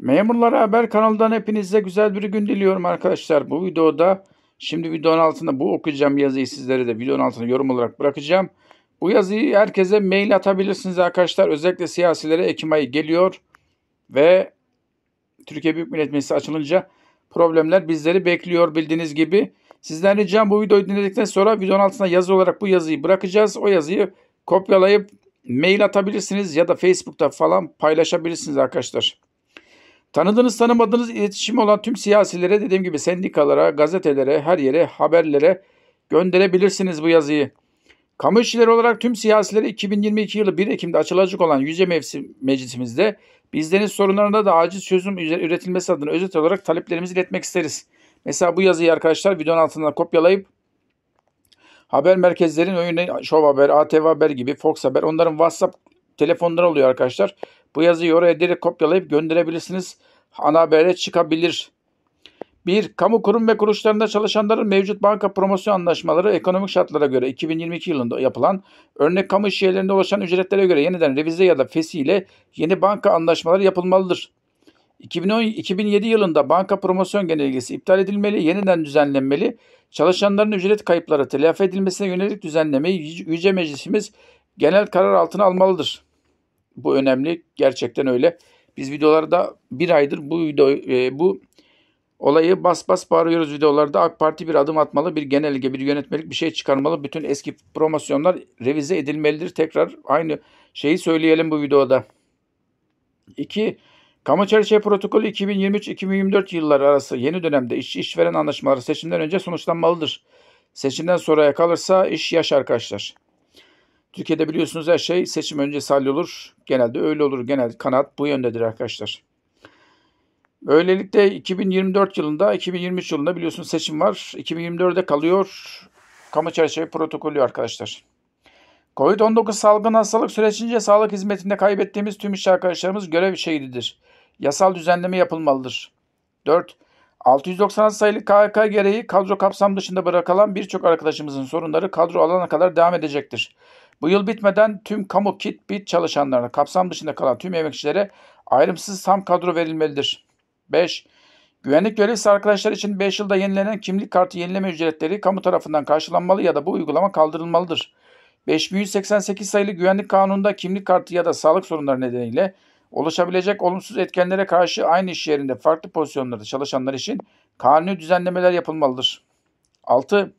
Memurlara Haber kanalından hepinize güzel bir gün diliyorum arkadaşlar. Bu videoda şimdi videonun altında bu okuyacağım yazıyı sizlere de videonun altına yorum olarak bırakacağım. Bu yazıyı herkese mail atabilirsiniz arkadaşlar. Özellikle siyasilere Ekim ayı geliyor ve Türkiye Büyük Millet Meclisi açılınca problemler bizleri bekliyor bildiğiniz gibi. Sizden ricam bu videoyu dinledikten sonra videonun altına yazı olarak bu yazıyı bırakacağız. O yazıyı kopyalayıp mail atabilirsiniz ya da Facebook'ta falan paylaşabilirsiniz arkadaşlar. Tanıdığınız tanımadığınız iletişim olan tüm siyasilere dediğim gibi sendikalara, gazetelere, her yere, haberlere gönderebilirsiniz bu yazıyı. Kamu işçileri olarak tüm siyasilere 2022 yılı 1 Ekim'de açılacak olan Yüce Mevsim Meclisimizde bizdeniz sorunlarında da acil çözüm üretilmesi adına özet olarak taleplerimizi iletmek isteriz. Mesela bu yazıyı arkadaşlar videonun altından kopyalayıp haber merkezlerin önüne Show Haber, ATV Haber gibi, Fox Haber onların WhatsApp telefonları oluyor arkadaşlar. Bu yazıyı oraya direkt kopyalayıp gönderebilirsiniz. Ana habere çıkabilir. 1. Kamu kurum ve kuruluşlarında çalışanların mevcut banka promosyon anlaşmaları ekonomik şartlara göre 2022 yılında yapılan örnek kamu işyerlerinde oluşan ücretlere göre yeniden revize ya da ile yeni banka anlaşmaları yapılmalıdır. 2010, 2007 yılında banka promosyon genelgesi iptal edilmeli, yeniden düzenlenmeli, çalışanların ücret kayıpları telafi edilmesine yönelik düzenlemeyi Yüce Meclisimiz genel karar altına almalıdır. Bu önemli. Gerçekten öyle. Biz videolarda bir aydır bu video e, bu olayı bas bas bağırıyoruz videolarda. AK Parti bir adım atmalı, bir genelge, bir yönetmelik bir şey çıkarmalı. Bütün eski promosyonlar revize edilmelidir. Tekrar aynı şeyi söyleyelim bu videoda. 2. Kamu çerçeve protokolü 2023-2024 yılları arası yeni dönemde işçi işveren anlaşmaları seçimden önce sonuçlanmalıdır. Seçimden sonraya kalırsa iş yaş arkadaşlar. Türkiye'de biliyorsunuz her şey seçim öncesi hallolur. Genelde öyle olur. Genel kanat bu yöndedir arkadaşlar. Öylelikle 2024 yılında, 2023 yılında biliyorsunuz seçim var. 2024'de kalıyor kamu çerçeve protokolü arkadaşlar. Covid-19 salgın hastalık sürecince sağlık hizmetinde kaybettiğimiz tüm iş arkadaşlarımız görev şehididir. Yasal düzenleme yapılmalıdır. 4. 696 sayılı KK gereği kadro kapsam dışında bırakılan birçok arkadaşımızın sorunları kadro alana kadar devam edecektir. Bu yıl bitmeden tüm kamu kit bit çalışanlarına kapsam dışında kalan tüm emekçilere ayrımsız tam kadro verilmelidir. 5. Güvenlik görevlisi arkadaşlar için 5 yılda yenilenen kimlik kartı yenileme ücretleri kamu tarafından karşılanmalı ya da bu uygulama kaldırılmalıdır. 5188 sayılı güvenlik kanununda kimlik kartı ya da sağlık sorunları nedeniyle oluşabilecek olumsuz etkenlere karşı aynı iş yerinde farklı pozisyonlarda çalışanlar için kanuni düzenlemeler yapılmalıdır. 6.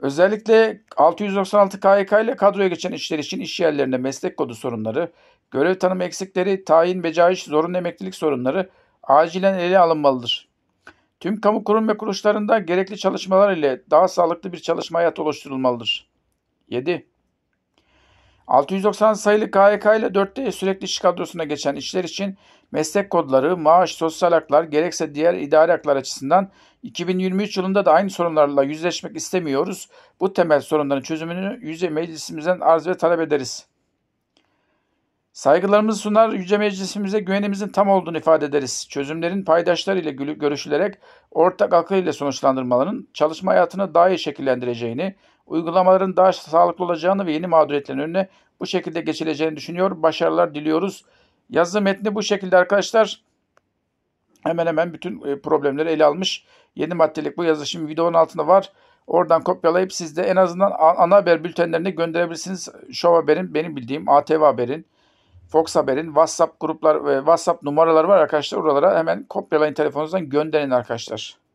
Özellikle 696 KYK ile kadroya geçen işler için iş yerlerinde meslek kodu sorunları, görev tanımı eksikleri, tayin, becaiş, zorunlu emeklilik sorunları acilen ele alınmalıdır. Tüm kamu kurum ve kuruluşlarında gerekli çalışmalar ile daha sağlıklı bir çalışma hayatı oluşturulmalıdır. 7. 690 sayılı KYK ile 4D sürekli iş kadrosuna geçen işler için meslek kodları, maaş, sosyal haklar gerekse diğer idari haklar açısından 2023 yılında da aynı sorunlarla yüzleşmek istemiyoruz. Bu temel sorunların çözümünü Yüce Meclisimizden arz ve talep ederiz. Saygılarımızı sunar, Yüce Meclisimize güvenimizin tam olduğunu ifade ederiz. Çözümlerin paydaşlar ile görüşülerek ortak akıl ile sonuçlandırmalarının çalışma hayatını daha iyi şekillendireceğini, uygulamaların daha sağlıklı olacağını ve yeni mağduriyetlerin önüne bu şekilde geçileceğini düşünüyor. Başarılar diliyoruz. Yazı metni bu şekilde arkadaşlar. Hemen hemen bütün e, problemleri ele almış. Yeni maddelik bu yazı şimdi videonun altında var. Oradan kopyalayıp siz de en azından ana haber bültenlerini gönderebilirsiniz. Show Haber'in, benim bildiğim ATV Haber'in, Fox Haber'in WhatsApp gruplar ve WhatsApp numaraları var arkadaşlar. Oralara hemen kopyalayın telefonunuzdan gönderin arkadaşlar.